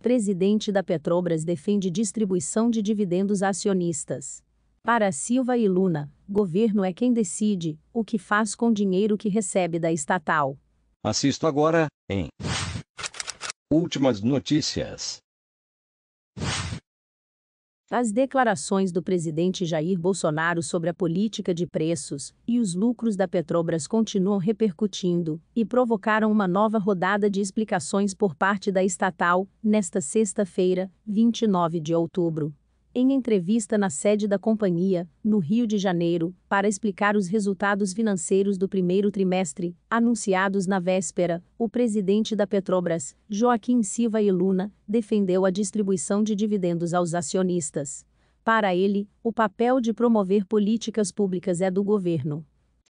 Presidente da Petrobras defende distribuição de dividendos acionistas. Para Silva e Luna, governo é quem decide o que faz com dinheiro que recebe da estatal. Assisto agora, em Últimas notícias. As declarações do presidente Jair Bolsonaro sobre a política de preços e os lucros da Petrobras continuam repercutindo e provocaram uma nova rodada de explicações por parte da estatal, nesta sexta-feira, 29 de outubro. Em entrevista na sede da companhia, no Rio de Janeiro, para explicar os resultados financeiros do primeiro trimestre, anunciados na véspera, o presidente da Petrobras, Joaquim Silva e Luna, defendeu a distribuição de dividendos aos acionistas. Para ele, o papel de promover políticas públicas é do governo.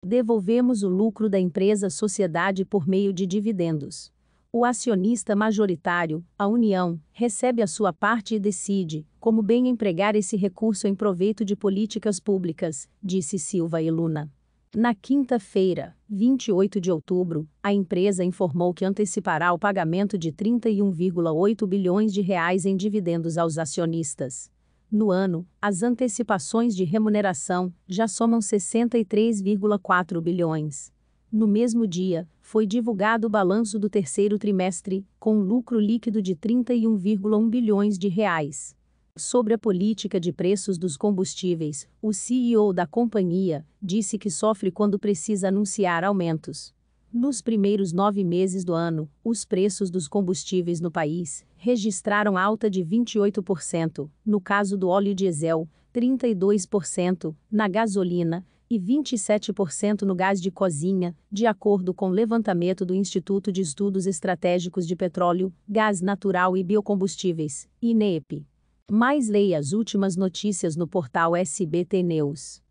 Devolvemos o lucro da empresa à sociedade por meio de dividendos. O acionista majoritário, a União, recebe a sua parte e decide como bem empregar esse recurso em proveito de políticas públicas, disse Silva e Luna. Na quinta-feira, 28 de outubro, a empresa informou que antecipará o pagamento de 31,8 bilhões de reais em dividendos aos acionistas. No ano, as antecipações de remuneração já somam 63,4 bilhões. No mesmo dia, foi divulgado o balanço do terceiro trimestre, com lucro líquido de 31,1 bilhões de reais. Sobre a política de preços dos combustíveis, o CEO da companhia disse que sofre quando precisa anunciar aumentos. Nos primeiros nove meses do ano, os preços dos combustíveis no país registraram alta de 28%, no caso do óleo diesel, 32%, na gasolina, e 27% no gás de cozinha, de acordo com o levantamento do Instituto de Estudos Estratégicos de Petróleo, Gás Natural e Biocombustíveis, INEP. Mais leia as últimas notícias no portal SBT News.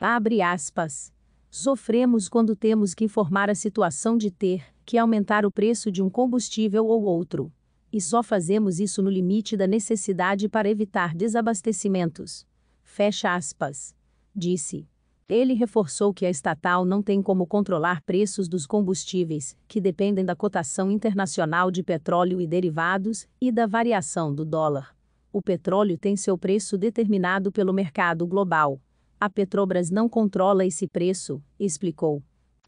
Abre aspas. Sofremos quando temos que informar a situação de ter que aumentar o preço de um combustível ou outro. E só fazemos isso no limite da necessidade para evitar desabastecimentos. Fecha aspas. Disse. Ele reforçou que a estatal não tem como controlar preços dos combustíveis, que dependem da cotação internacional de petróleo e derivados, e da variação do dólar. O petróleo tem seu preço determinado pelo mercado global. A Petrobras não controla esse preço, explicou.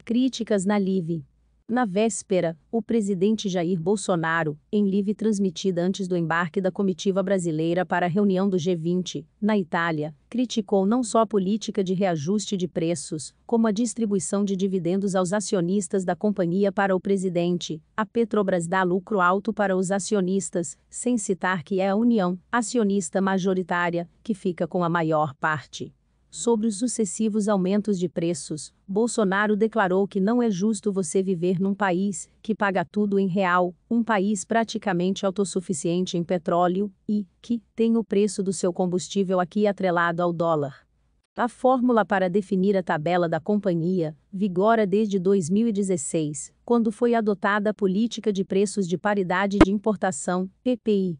Críticas na Live. Na véspera, o presidente Jair Bolsonaro, em live transmitida antes do embarque da comitiva brasileira para a reunião do G20, na Itália, criticou não só a política de reajuste de preços, como a distribuição de dividendos aos acionistas da companhia para o presidente. A Petrobras dá lucro alto para os acionistas, sem citar que é a União, acionista majoritária, que fica com a maior parte. Sobre os sucessivos aumentos de preços, Bolsonaro declarou que não é justo você viver num país que paga tudo em real, um país praticamente autossuficiente em petróleo e que tem o preço do seu combustível aqui atrelado ao dólar. A fórmula para definir a tabela da companhia vigora desde 2016, quando foi adotada a política de preços de paridade de importação, PPI,